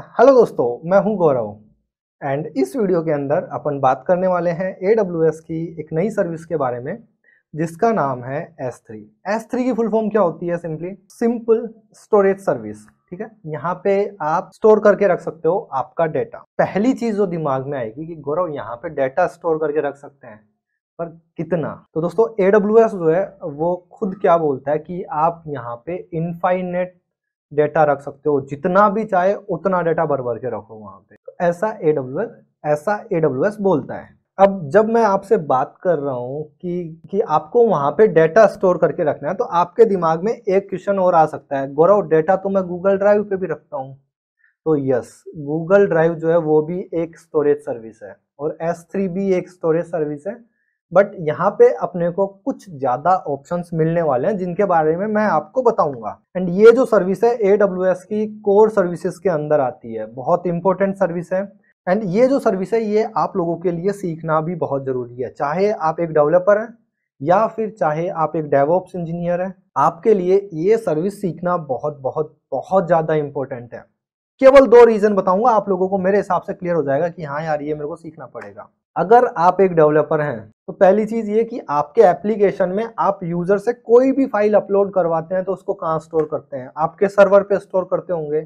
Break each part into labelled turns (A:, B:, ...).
A: hello दोस्तों मैं हूं गौरव एंड इस वीडियो के अंदर अपन बात करने वाले हैं ए की एक नई सर्विस के बारे में जिसका नाम है S3 S3 की फुल फॉर्म क्या होती है सिंपली सिंपल स्टोरेज सर्विस ठीक है यहाँ पे आप स्टोर करके रख सकते हो आपका डेटा पहली चीज़ जो दिमाग में आएगी कि गौरव यहाँ पे डेटा स्टोर करके रख सकते हैं पर कितना तो दोस्तों ए जो है वो खुद क्या बोलता है कि आप यहाँ पे इनफाइनेट डेटा रख सकते हो जितना भी चाहे उतना डेटा भर भर के रखो वहां पे तो ऐसा ए ऐसा ए बोलता है अब जब मैं आपसे बात कर रहा हूँ कि कि आपको वहाँ पे डेटा स्टोर करके रखना है तो आपके दिमाग में एक क्वेश्चन और आ सकता है गौरव डेटा तो मैं गूगल ड्राइव पे भी रखता हूँ तो यस गूगल ड्राइव जो है वो भी एक स्टोरेज सर्विस है और एस थ्री भी एक स्टोरेज सर्विस है बट यहाँ पे अपने को कुछ ज्यादा ऑप्शंस मिलने वाले हैं जिनके बारे में मैं आपको बताऊंगा एंड ये जो सर्विस है ए की कोर सर्विसेज के अंदर आती है बहुत इंपॉर्टेंट सर्विस है एंड ये जो सर्विस है ये आप लोगों के लिए सीखना भी बहुत ज़रूरी है चाहे आप एक डेवलपर हैं या फिर चाहे आप एक डेवोप्स इंजीनियर हैं आपके लिए ये सर्विस सीखना बहुत बहुत बहुत ज़्यादा इंपॉर्टेंट है केवल दो रीज़न बताऊंगा आप लोगों को मेरे हिसाब से क्लियर हो जाएगा कि हाँ यार ये मेरे को सीखना पड़ेगा अगर आप एक डेवलपर हैं तो पहली चीज़ ये कि आपके एप्लीकेशन में आप यूज़र से कोई भी फाइल अपलोड करवाते हैं तो उसको कहाँ स्टोर करते हैं आपके सर्वर पे स्टोर करते होंगे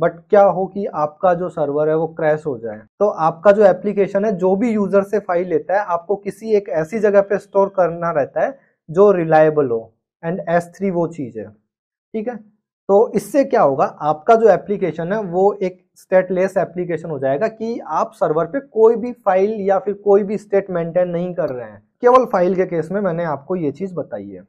A: बट क्या हो कि आपका जो सर्वर है वो क्रैश हो जाए तो आपका जो एप्लीकेशन है जो भी यूज़र से फाइल लेता है आपको किसी एक ऐसी जगह पे स्टोर करना रहता है जो रिलायबल हो एंड एस थ्री वो चीज़ है ठीक है तो इससे क्या होगा आपका जो एप्लीकेशन है वो एक स्टेटलेस एप्लीकेशन हो जाएगा कि आप सर्वर पे कोई भी फाइल या फिर कोई भी स्टेट मेंटेन नहीं कर रहे हैं केवल फाइल के केस में मैंने आपको ये चीज़ बताई है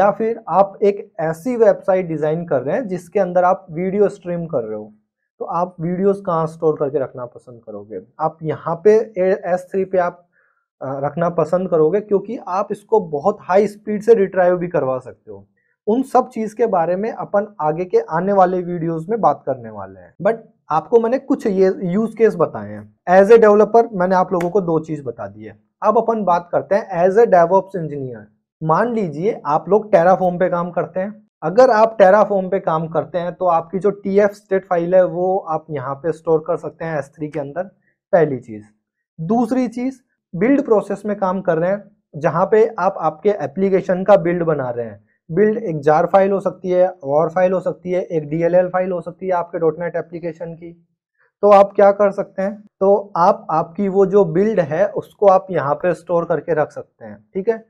A: या फिर आप एक ऐसी वेबसाइट डिज़ाइन कर रहे हैं जिसके अंदर आप वीडियो स्ट्रीम कर रहे हो तो आप वीडियोस कहाँ स्टोर करके रखना पसंद करोगे आप यहाँ पे एस थ्री पे आप रखना पसंद करोगे क्योंकि आप इसको बहुत हाई स्पीड से रिट्राइव भी करवा सकते हो उन सब चीज के बारे में अपन आगे के आने वाले वीडियोस में बात करने वाले हैं बट आपको मैंने कुछ ये यूज केस बताए हैं एज ए डेवलपर मैंने आप लोगों को दो चीज बता दी है अब अपन बात करते हैं एज ए डेवोप्स इंजीनियर मान लीजिए आप लोग टेराफोम पे काम करते हैं अगर आप टेराफोम पे काम करते हैं तो आपकी जो टी एफ स्टेट फाइल है वो आप यहाँ पे स्टोर कर सकते हैं एस के अंदर पहली चीज़ दूसरी चीज़ बिल्ड प्रोसेस में काम कर रहे हैं जहाँ पे आप आपके एप्लीकेशन का बिल्ड बना रहे हैं बिल्ड एक जार फाइल हो सकती है और फाइल हो सकती है एक डी फाइल हो सकती है आपके डॉट नेट एप्लीकेशन की तो आप क्या कर सकते हैं तो आप आपकी वो जो बिल्ड है उसको आप यहाँ पे स्टोर करके रख सकते हैं ठीक है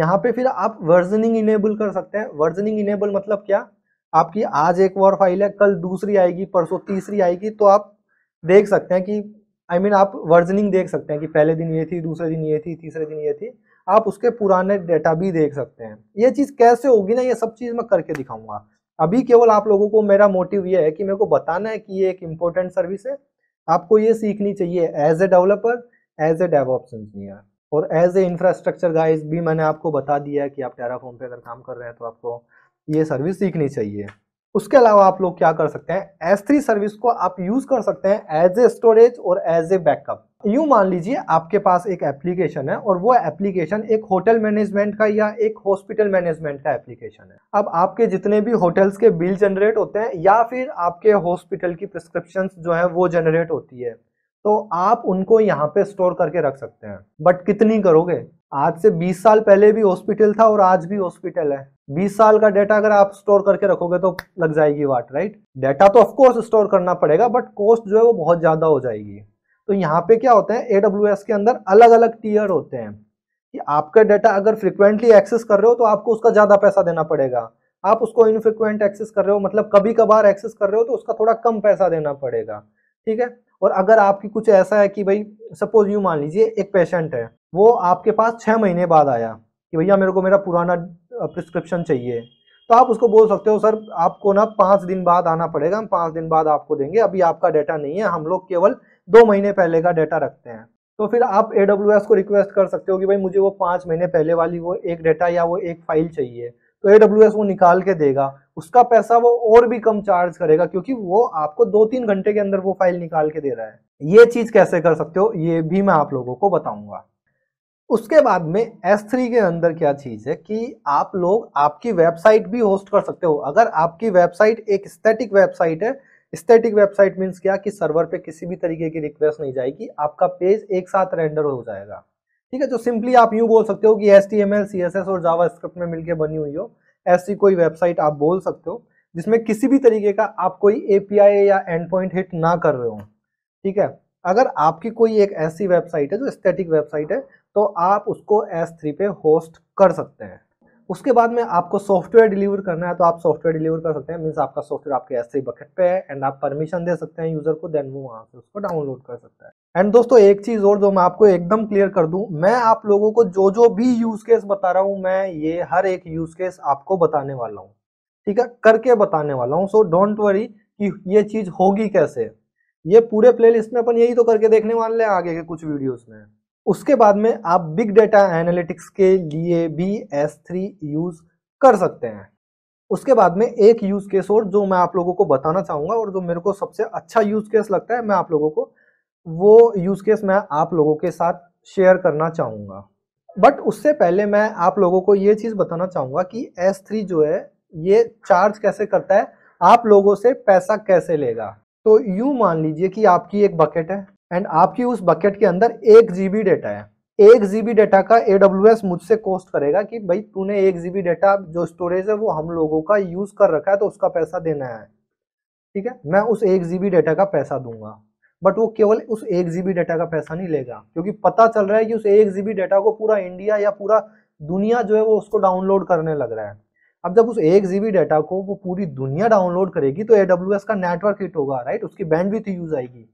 A: यहाँ पे फिर आप वर्जनिंग इनेबल कर सकते हैं वर्जनिंग इनेबल मतलब क्या आपकी आज एक और फाइल है कल दूसरी आएगी परसों तीसरी आएगी तो आप देख सकते हैं कि आई I मीन mean, आप वर्जनिंग देख सकते हैं कि पहले दिन ये थी दूसरे दिन ये थी तीसरे दिन ये थी आप उसके पुराने डेटा भी देख सकते हैं ये चीज़ कैसे होगी ना ये सब चीज़ मैं करके दिखाऊंगा अभी केवल आप लोगों को मेरा मोटिव ये है कि मेरे को बताना है कि ये एक इम्पोर्टेंट सर्विस है आपको ये सीखनी चाहिए as a developer as a DevOps engineer और एज ए इंफ्रास्ट्रक्चर गाइज भी मैंने आपको बता दिया है कि आप टेराफॉर्म पे अगर काम कर रहे हैं तो आपको ये सर्विस सीखनी चाहिए उसके अलावा आप लोग क्या कर सकते हैं एस थ्री सर्विस को आप यूज़ कर सकते हैं एज ए स्टोरेज और एज ए बैकअप यूँ मान लीजिए आपके पास एक एप्लीकेशन है और वो एप्लीकेशन एक होटल मैनेजमेंट का या एक हॉस्पिटल मैनेजमेंट का एप्लीकेशन है अब आपके जितने भी होटल्स के बिल जनरेट होते हैं या फिर आपके हॉस्पिटल की प्रिस्क्रिप्शन जो है वो जनरेट होती है तो आप उनको यहाँ पे स्टोर करके रख सकते हैं बट कितनी करोगे आज से 20 साल पहले भी हॉस्पिटल था और आज भी हॉस्पिटल है 20 साल का डाटा अगर आप स्टोर करके रखोगे तो लग जाएगी वाट राइट डाटा तो ऑफ कोर्स स्टोर करना पड़ेगा बट कॉस्ट जो है वो बहुत ज़्यादा हो जाएगी तो यहाँ पे क्या होता है ए के अंदर अलग अलग टीयर होते हैं कि आपका डाटा अगर फ्रिक्वेंटली एक्सेस कर रहे हो तो आपको उसका ज़्यादा पैसा देना पड़ेगा आप उसको इनफ्रिक्वेंट एक्सेस कर रहे हो मतलब कभी कभार एक्सेस कर रहे हो तो उसका थोड़ा कम पैसा देना पड़ेगा ठीक है और अगर आपकी कुछ ऐसा है कि भाई सपोज यू मान लीजिए एक पेशेंट है वो आपके पास छः महीने बाद आया कि भैया मेरे को मेरा पुराना प्रिस्क्रिप्शन चाहिए तो आप उसको बोल सकते हो सर आपको ना पाँच दिन बाद आना पड़ेगा हम पाँच दिन बाद आपको देंगे अभी आपका डाटा नहीं है हम लोग केवल दो महीने पहले का डेटा रखते हैं तो फिर आप ए को रिक्वेस्ट कर सकते हो कि भाई मुझे वो पाँच महीने पहले वाली वो एक डेटा या वो एक फाइल चाहिए तो ए वो निकाल के देगा उसका पैसा वो और भी कम चार्ज करेगा क्योंकि वो आपको दो तीन घंटे के अंदर वो फाइल निकाल के दे रहा है ये चीज़ कैसे कर सकते हो ये भी मैं आप लोगों को बताऊंगा उसके बाद में S3 के अंदर क्या चीज़ है कि आप लोग आपकी वेबसाइट भी होस्ट कर सकते हो अगर आपकी वेबसाइट एक स्टैटिक वेबसाइट है स्टैटिक वेबसाइट मीन्स क्या कि सर्वर पे किसी भी तरीके की रिक्वेस्ट नहीं जाएगी आपका पेज एक साथ रेंडर हो जाएगा ठीक है तो सिंपली आप यूँ बोल सकते हो कि H T M L C S S और जावा स्क्रिप्ट में मिलकर बनी हुई हो ऐसी कोई वेबसाइट आप बोल सकते हो जिसमें किसी भी तरीके का आप कोई ए पी आई या एंड पॉइंट हिट ना कर रहे हो ठीक है अगर आपकी कोई एक ऐसी वेबसाइट है जो स्टैटिक वेबसाइट है तो आप उसको एस थ्री पे होस्ट कर सकते हैं उसके बाद में आपको सॉफ्टवेयर डिलीवर करना है तो आप सॉफ्टवेयर डिलीवर कर सकते हैं मीन्स आपका सॉफ्टवेयर आपके ऐसे ही बकेट पे है एंड आप परमिशन दे सकते हैं यूजर को देन वो वहाँ से उसको डाउनलोड कर सकता है एंड दोस्तों एक चीज और जो मैं आपको एकदम क्लियर कर दूं मैं आप लोगों को जो जो भी यूज केस बता रहा हूँ मैं ये हर एक यूज केस आपको बताने वाला हूँ ठीक है करके बताने वाला हूँ सो डोंट वरी कि ये चीज होगी कैसे ये पूरे प्ले में अपन यही तो करके देखने वाले हैं आगे के कुछ वीडियोज में उसके बाद में आप बिग डेटा एनालिटिक्स के लिए भी एस थ्री यूज़ कर सकते हैं उसके बाद में एक यूज़ केस और जो मैं आप लोगों को बताना चाहूँगा और जो मेरे को सबसे अच्छा यूज़ केस लगता है मैं आप लोगों को वो यूज़ केस मैं आप लोगों के साथ शेयर करना चाहूँगा बट उससे पहले मैं आप लोगों को ये चीज़ बताना चाहूँगा कि एस थ्री जो है ये चार्ज कैसे करता है आप लोगों से पैसा कैसे लेगा तो यूँ मान लीजिए कि आपकी एक बकेट है एंड आपकी उस बकेट के अंदर एक जीबी डेटा है एक जीबी डेटा का ए मुझसे कोस्ट करेगा कि भाई तूने एक जीबी डेटा जो स्टोरेज है वो हम लोगों का यूज कर रखा है तो उसका पैसा देना है ठीक है मैं उस एक जीबी डेटा का पैसा दूंगा बट वो केवल उस एक जीबी डेटा का पैसा नहीं लेगा क्योंकि पता चल रहा है कि उस एक जीबी डेटा को पूरा इंडिया या पूरा दुनिया जो है वो उसको डाउनलोड करने लग रहा है अब जब उस एक जीबी डेटा को वो पूरी दुनिया डाउनलोड करेगी तो ए का नेटवर्क हिट होगा राइट उसकी बैंडविथ यूज आएगी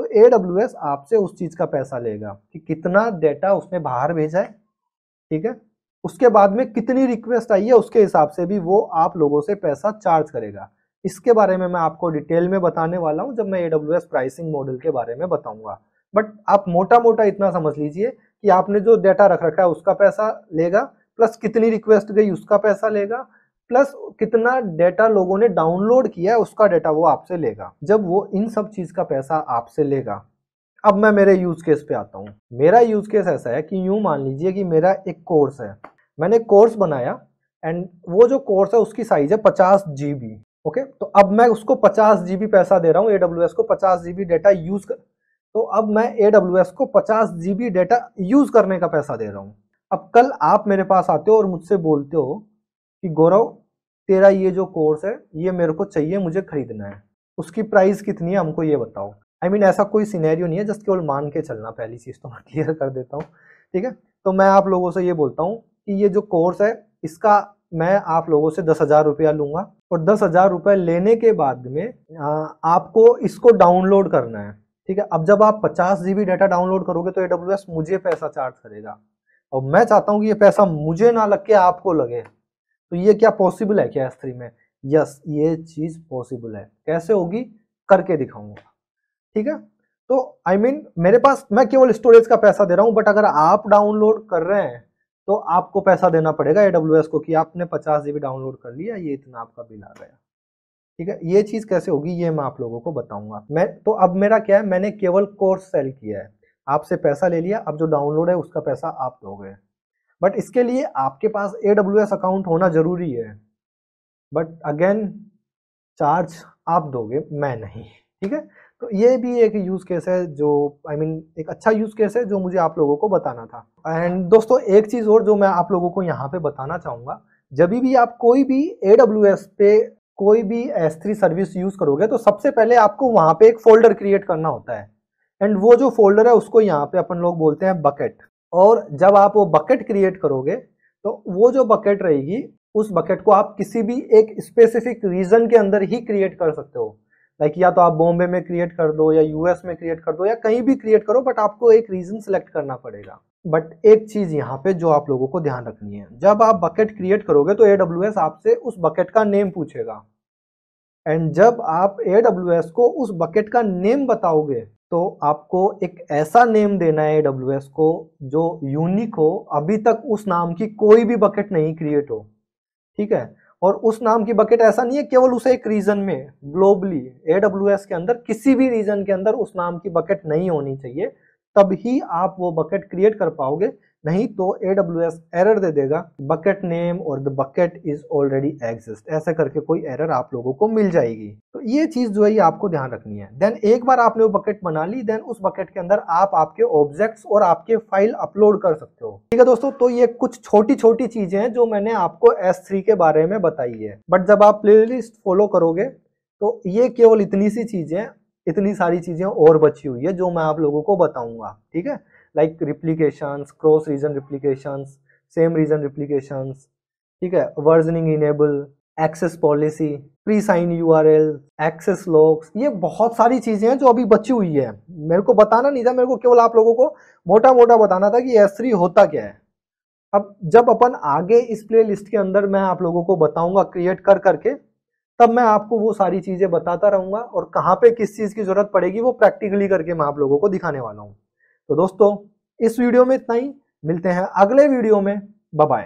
A: तो ए आपसे उस चीज का पैसा लेगा कि कितना डेटा उसने बाहर भेजा है ठीक है उसके बाद में कितनी रिक्वेस्ट आई है उसके हिसाब से भी वो आप लोगों से पैसा चार्ज करेगा इसके बारे में मैं आपको डिटेल में बताने वाला हूँ जब मैं ए प्राइसिंग मॉडल के बारे में बताऊंगा बट आप मोटा मोटा इतना समझ लीजिए कि आपने जो डेटा रख रखा है उसका पैसा लेगा प्लस कितनी रिक्वेस्ट गई उसका पैसा लेगा प्लस कितना डेटा लोगों ने डाउनलोड किया है उसका डेटा वो आपसे लेगा जब वो इन सब चीज का पैसा आपसे लेगा अब मैं मेरे यूज केस पे आता हूँ मेरा यूज केस ऐसा है कि यूँ मान लीजिए कि मेरा एक कोर्स है मैंने कोर्स बनाया एंड वो जो कोर्स है उसकी साइज है पचास जी बी ओके तो अब मैं उसको पचास जी बी पैसा दे रहा हूँ ए डब्ल्यू एस को पचास जी बी डेटा यूज कर तो अब मैं ए डब्ल्यू एस को पचास जी बी डेटा यूज करने का पैसा दे रहा हूँ अब कल आप मेरे पास आते हो और मुझसे बोलते हो कि गौरव तेरा ये जो कोर्स है ये मेरे को चाहिए मुझे खरीदना है उसकी प्राइस कितनी है हमको ये बताओ आई I मीन mean, ऐसा कोई सिनेरियो नहीं है जस्ट केवल मान के चलना पहली चीज़ तो मैं क्लियर कर देता हूँ ठीक है तो मैं आप लोगों से ये बोलता हूँ कि ये जो कोर्स है इसका मैं आप लोगों से दस हज़ार रुपया लूँगा और दस हज़ार रुपये लेने के बाद में आ, आपको इसको डाउनलोड करना है ठीक है अब जब आप पचास जी डाटा डाउनलोड करोगे तो ए मुझे पैसा चार्ज करेगा और मैं चाहता हूँ कि ये पैसा मुझे ना लग के आपको लगे तो ये क्या पॉसिबल है क्या एस थ्री में यस ये चीज पॉसिबल है कैसे होगी करके दिखाऊंगा ठीक है तो आई I मीन mean, मेरे पास मैं केवल स्टोरेज का पैसा दे रहा हूँ बट अगर आप डाउनलोड कर रहे हैं तो आपको पैसा देना पड़ेगा ए को कि आपने पचास जी डाउनलोड कर लिया ये इतना आपका बिल आ गया ठीक है ये चीज़ कैसे होगी ये मैं आप लोगों को बताऊंगा मैं तो अब मेरा क्या है मैंने केवल कोर्स सेल किया है आपसे पैसा ले लिया अब जो डाउनलोड है उसका पैसा आप दोगे बट इसके लिए आपके पास ए अकाउंट होना जरूरी है बट अगेन चार्ज आप दोगे मैं नहीं ठीक है तो ये भी एक यूज़ केस है जो आई I मीन mean, एक अच्छा यूज़ केस है जो मुझे आप लोगों को बताना था एंड दोस्तों एक चीज़ और जो मैं आप लोगों को यहाँ पे बताना चाहूँगा जब भी आप कोई भी ए पे कोई भी एस थ्री सर्विस यूज़ करोगे तो सबसे पहले आपको वहाँ पे एक फोल्डर क्रिएट करना होता है एंड वो जो फोल्डर है उसको यहाँ पे अपन लोग बोलते हैं बकेट और जब आप वो बकेट क्रिएट करोगे तो वो जो बकेट रहेगी उस बकेट को आप किसी भी एक स्पेसिफिक रीजन के अंदर ही क्रिएट कर सकते हो लाइक like या तो आप बॉम्बे में क्रिएट कर दो या यूएस में क्रिएट कर दो या कहीं भी क्रिएट करो बट आपको एक रीजन सेलेक्ट करना पड़ेगा बट एक चीज यहाँ पे जो आप लोगों को ध्यान रखनी है जब आप बकेट क्रिएट करोगे तो ए आपसे उस बकेट का नेम पूछेगा एंड जब आप ए को उस बकेट का नेम बताओगे तो आपको एक ऐसा नेम देना है डब्ल्यू को जो यूनिक हो अभी तक उस नाम की कोई भी बकेट नहीं क्रिएट हो ठीक है और उस नाम की बकेट ऐसा नहीं है केवल उसे एक रीजन में ग्लोबली ए के अंदर किसी भी रीजन के अंदर उस नाम की बकेट नहीं होनी चाहिए तब ही आप वो बकेट क्रिएट कर पाओगे नहीं तो एस एरर दे देगा बकेट नेम और the bucket is already exist ऐसे करके कोई एरर आप लोगों को मिल जाएगी तो ये चीज जो है ये आपको ध्यान रखनी है देन एक बार आपने वो बकेट बना ली देन उस बकेट के अंदर आप आपके ऑब्जेक्ट्स और आपके फाइल अपलोड कर सकते हो ठीक है दोस्तों तो ये कुछ छोटी छोटी चीजें हैं जो मैंने आपको थ्री के बारे में बताई है बट जब आप लिस्ट फॉलो करोगे तो ये केवल इतनी सी चीजें इतनी सारी चीजें और बची हुई है जो मैं आप लोगों को बताऊंगा ठीक है like replications cross region replication same region replications ठीक है versioning enable access policy pre sign U R L access logs ये बहुत सारी चीज़ें हैं जो अभी बची हुई है मेरे को बताना नहीं था मेरे को केवल आप लोगों को मोटा मोटा बताना था कि एस होता क्या है अब जब अपन आगे इस प्ले लिस्ट के अंदर मैं आप लोगों को बताऊंगा क्रिएट कर करके तब मैं आपको वो सारी चीज़ें बताता रहूंगा और कहाँ पे किस चीज़ की ज़रूरत पड़ेगी वो प्रैक्टिकली करके मैं आप लोगों को दिखाने वाला हूँ तो दोस्तों इस वीडियो में इतना ही मिलते हैं अगले वीडियो में बाय